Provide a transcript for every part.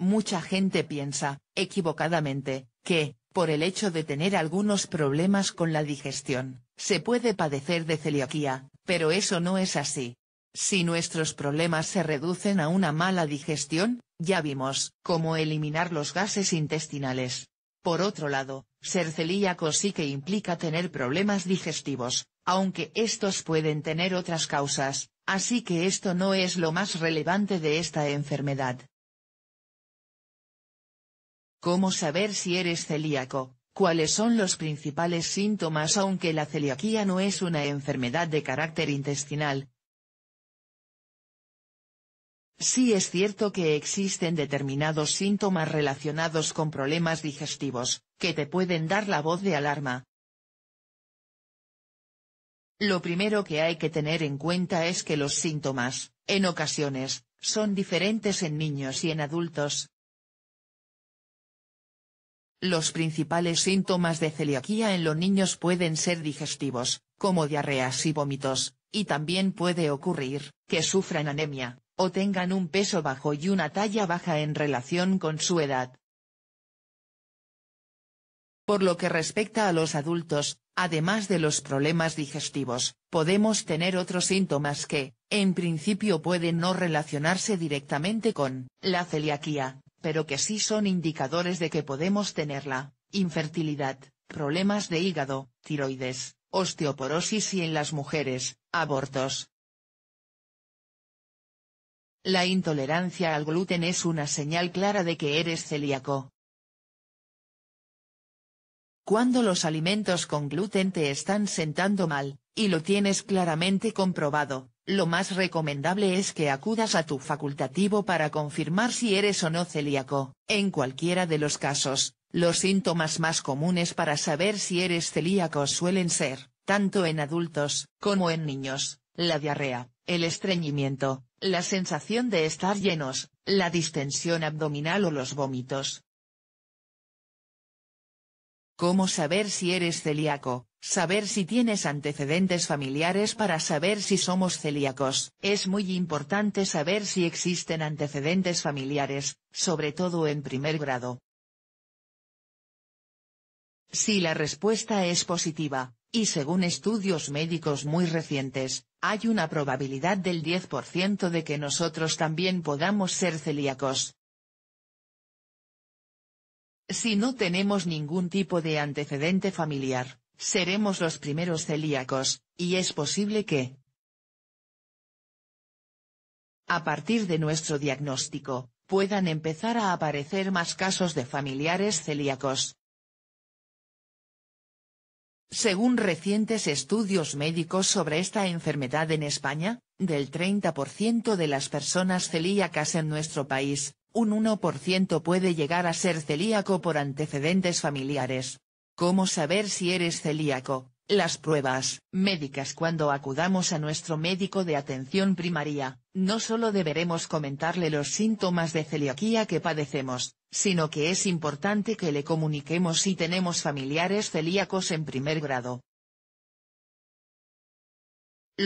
Mucha gente piensa, equivocadamente, que, por el hecho de tener algunos problemas con la digestión, se puede padecer de celiaquía, pero eso no es así. Si nuestros problemas se reducen a una mala digestión, ya vimos cómo eliminar los gases intestinales. Por otro lado, ser celíaco sí que implica tener problemas digestivos, aunque estos pueden tener otras causas, así que esto no es lo más relevante de esta enfermedad. ¿Cómo saber si eres celíaco? ¿Cuáles son los principales síntomas aunque la celiaquía no es una enfermedad de carácter intestinal? Sí es cierto que existen determinados síntomas relacionados con problemas digestivos, que te pueden dar la voz de alarma. Lo primero que hay que tener en cuenta es que los síntomas, en ocasiones, son diferentes en niños y en adultos, los principales síntomas de celiaquía en los niños pueden ser digestivos, como diarreas y vómitos, y también puede ocurrir que sufran anemia, o tengan un peso bajo y una talla baja en relación con su edad. Por lo que respecta a los adultos, además de los problemas digestivos, podemos tener otros síntomas que, en principio pueden no relacionarse directamente con la celiaquía, pero que sí son indicadores de que podemos tenerla, infertilidad, problemas de hígado, tiroides, osteoporosis y en las mujeres, abortos. La intolerancia al gluten es una señal clara de que eres celíaco. Cuando los alimentos con gluten te están sentando mal, y lo tienes claramente comprobado, lo más recomendable es que acudas a tu facultativo para confirmar si eres o no celíaco. En cualquiera de los casos, los síntomas más comunes para saber si eres celíaco suelen ser, tanto en adultos, como en niños, la diarrea, el estreñimiento, la sensación de estar llenos, la distensión abdominal o los vómitos, ¿Cómo saber si eres celíaco? Saber si tienes antecedentes familiares para saber si somos celíacos. Es muy importante saber si existen antecedentes familiares, sobre todo en primer grado. Si la respuesta es positiva, y según estudios médicos muy recientes, hay una probabilidad del 10% de que nosotros también podamos ser celíacos. Si no tenemos ningún tipo de antecedente familiar, seremos los primeros celíacos, y es posible que, a partir de nuestro diagnóstico, puedan empezar a aparecer más casos de familiares celíacos. Según recientes estudios médicos sobre esta enfermedad en España, del 30% de las personas celíacas en nuestro país, un 1% puede llegar a ser celíaco por antecedentes familiares. ¿Cómo saber si eres celíaco? Las pruebas médicas cuando acudamos a nuestro médico de atención primaria, no solo deberemos comentarle los síntomas de celiaquía que padecemos, sino que es importante que le comuniquemos si tenemos familiares celíacos en primer grado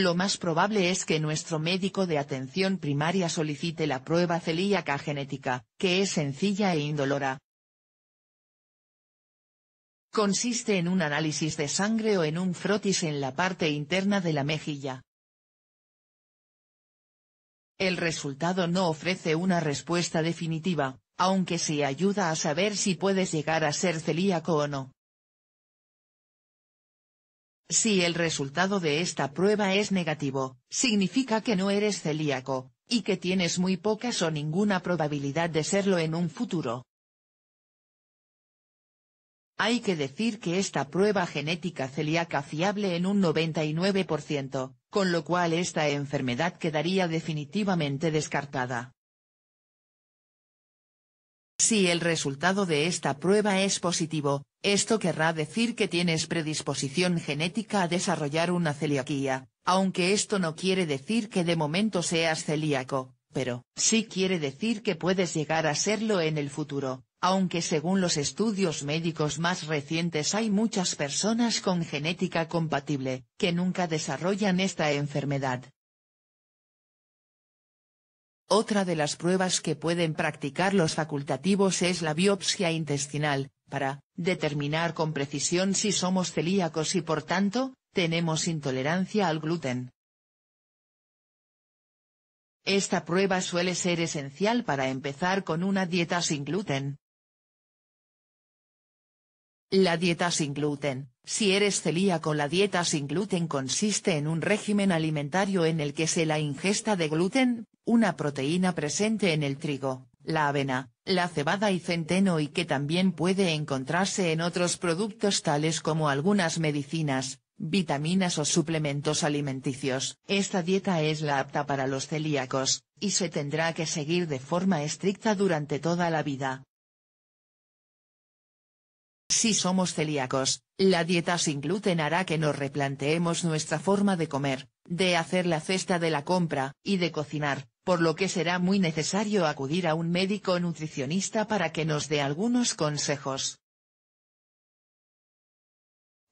lo más probable es que nuestro médico de atención primaria solicite la prueba celíaca genética, que es sencilla e indolora. Consiste en un análisis de sangre o en un frotis en la parte interna de la mejilla. El resultado no ofrece una respuesta definitiva, aunque sí ayuda a saber si puedes llegar a ser celíaco o no. Si el resultado de esta prueba es negativo, significa que no eres celíaco, y que tienes muy pocas o ninguna probabilidad de serlo en un futuro. Hay que decir que esta prueba genética celíaca fiable en un 99%, con lo cual esta enfermedad quedaría definitivamente descartada. Si el resultado de esta prueba es positivo, esto querrá decir que tienes predisposición genética a desarrollar una celiaquía, aunque esto no quiere decir que de momento seas celíaco, pero sí quiere decir que puedes llegar a serlo en el futuro, aunque según los estudios médicos más recientes hay muchas personas con genética compatible, que nunca desarrollan esta enfermedad. Otra de las pruebas que pueden practicar los facultativos es la biopsia intestinal, para determinar con precisión si somos celíacos y por tanto, tenemos intolerancia al gluten. Esta prueba suele ser esencial para empezar con una dieta sin gluten. La dieta sin gluten, si eres celíaco la dieta sin gluten consiste en un régimen alimentario en el que se la ingesta de gluten, una proteína presente en el trigo, la avena, la cebada y centeno y que también puede encontrarse en otros productos tales como algunas medicinas, vitaminas o suplementos alimenticios. Esta dieta es la apta para los celíacos, y se tendrá que seguir de forma estricta durante toda la vida. Si somos celíacos, la dieta sin gluten hará que nos replanteemos nuestra forma de comer, de hacer la cesta de la compra, y de cocinar, por lo que será muy necesario acudir a un médico nutricionista para que nos dé algunos consejos.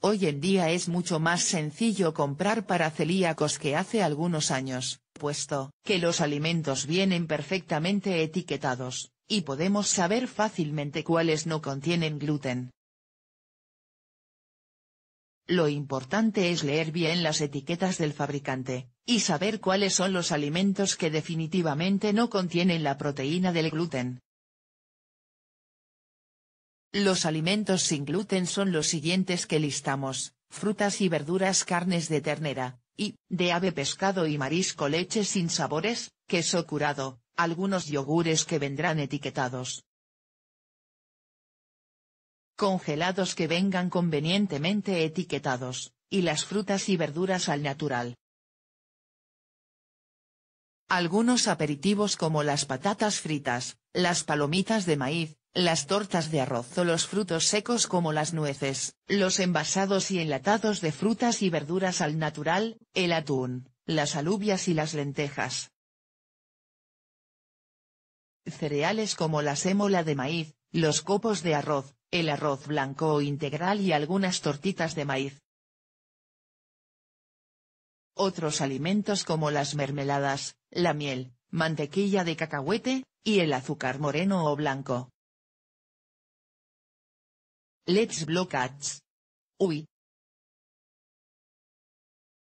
Hoy en día es mucho más sencillo comprar para celíacos que hace algunos años, puesto que los alimentos vienen perfectamente etiquetados, y podemos saber fácilmente cuáles no contienen gluten. Lo importante es leer bien las etiquetas del fabricante, y saber cuáles son los alimentos que definitivamente no contienen la proteína del gluten. Los alimentos sin gluten son los siguientes que listamos, frutas y verduras, carnes de ternera, y, de ave pescado y marisco leche sin sabores, queso curado, algunos yogures que vendrán etiquetados. Congelados que vengan convenientemente etiquetados, y las frutas y verduras al natural. Algunos aperitivos como las patatas fritas, las palomitas de maíz, las tortas de arroz o los frutos secos como las nueces, los envasados y enlatados de frutas y verduras al natural, el atún, las alubias y las lentejas. Cereales como la sémola de maíz, los copos de arroz, el arroz blanco o integral y algunas tortitas de maíz. Otros alimentos como las mermeladas, la miel, mantequilla de cacahuete, y el azúcar moreno o blanco. Let's block ads. Uy,